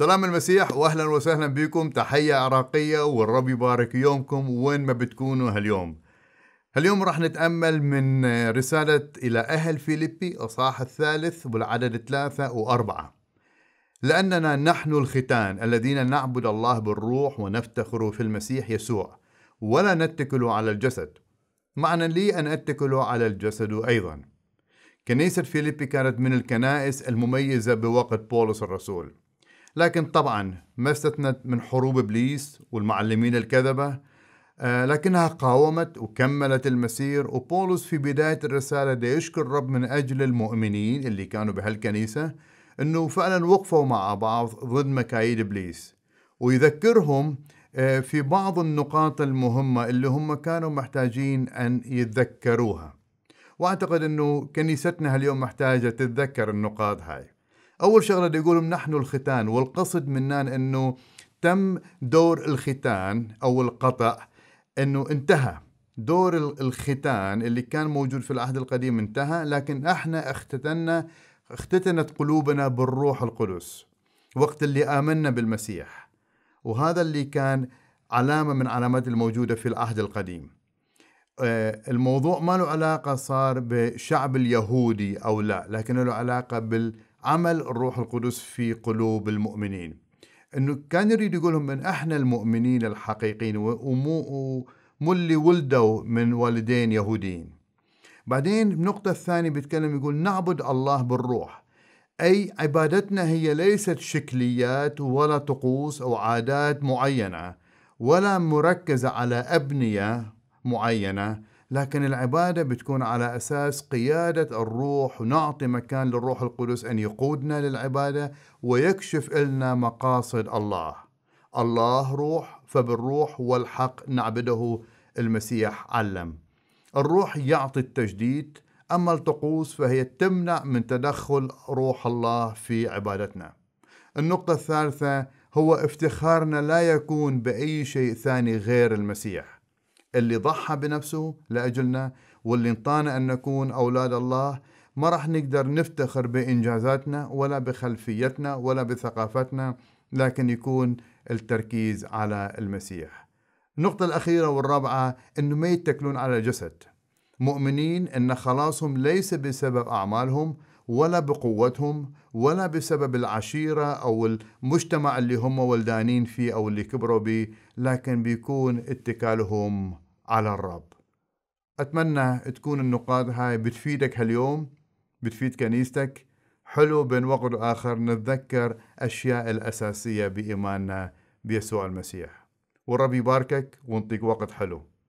سلام المسيح واهلا وسهلا بكم تحيه عراقيه والرب يبارك يومكم وين ما بتكونوا هاليوم هاليوم راح نتامل من رساله الى اهل فيليبي اصحاح الثالث والعدد ثلاثه واربعه لاننا نحن الختان الذين نعبد الله بالروح ونفتخر في المسيح يسوع ولا نتكل على الجسد معنى لي ان اتكل على الجسد ايضا كنيسه فيليبي كانت من الكنائس المميزه بوقت بولس الرسول لكن طبعا ما استثنت من حروب ابليس والمعلمين الكذبه آه، لكنها قاومت وكملت المسير وبولس في بدايه الرساله دا يشكر الرب من اجل المؤمنين اللي كانوا بهالكنيسه انه فعلا وقفوا مع بعض ضد مكايد ابليس ويذكرهم آه، في بعض النقاط المهمه اللي هم كانوا محتاجين ان يتذكروها واعتقد انه كنيستنا اليوم محتاجه تتذكر النقاط هاي اول شغله بدي اقولهم نحن الختان والقصد منا انه تم دور الختان او القطع انه انتهى دور الختان اللي كان موجود في العهد القديم انتهى لكن احنا اختتنا اختتنت قلوبنا بالروح القدس وقت اللي آمنا بالمسيح وهذا اللي كان علامة من علامات الموجودة في العهد القديم آه، الموضوع ما له علاقة صار بشعب اليهودي أو لا لكن له علاقة بال عمل الروح القدس في قلوب المؤمنين انه كان يريد يقول لهم ان احنا المؤمنين الحقيقيين ومو اللي ولدوا من والدين يهوديين بعدين النقطة الثانية بيتكلم يقول نعبد الله بالروح أي عبادتنا هي ليست شكليات ولا طقوس أو عادات معينة ولا مركزة على أبنية معينة لكن العبادة بتكون على أساس قيادة الروح ونعطي مكان للروح القدس أن يقودنا للعبادة ويكشف لنا مقاصد الله الله روح فبالروح والحق نعبده المسيح علم الروح يعطي التجديد أما الطقوس فهي تمنع من تدخل روح الله في عبادتنا النقطة الثالثة هو افتخارنا لا يكون بأي شيء ثاني غير المسيح اللي ضحى بنفسه لأجلنا واللي انطانا أن نكون أولاد الله ما راح نقدر نفتخر بإنجازاتنا ولا بخلفيتنا ولا بثقافتنا لكن يكون التركيز على المسيح النقطة الأخيرة والرابعة أنه ما يتكلون على الجسد مؤمنين أن خلاصهم ليس بسبب أعمالهم ولا بقوتهم ولا بسبب العشيرة أو المجتمع اللي هم ولدانين فيه أو اللي كبروا به لكن بيكون اتكالهم على الرب أتمنى تكون النقاط هاي بتفيدك هاليوم بتفيد كنيستك حلو بين وقت وآخر نتذكر أشياء الأساسية بإيماننا بيسوع المسيح والرب يباركك ونعطيك وقت حلو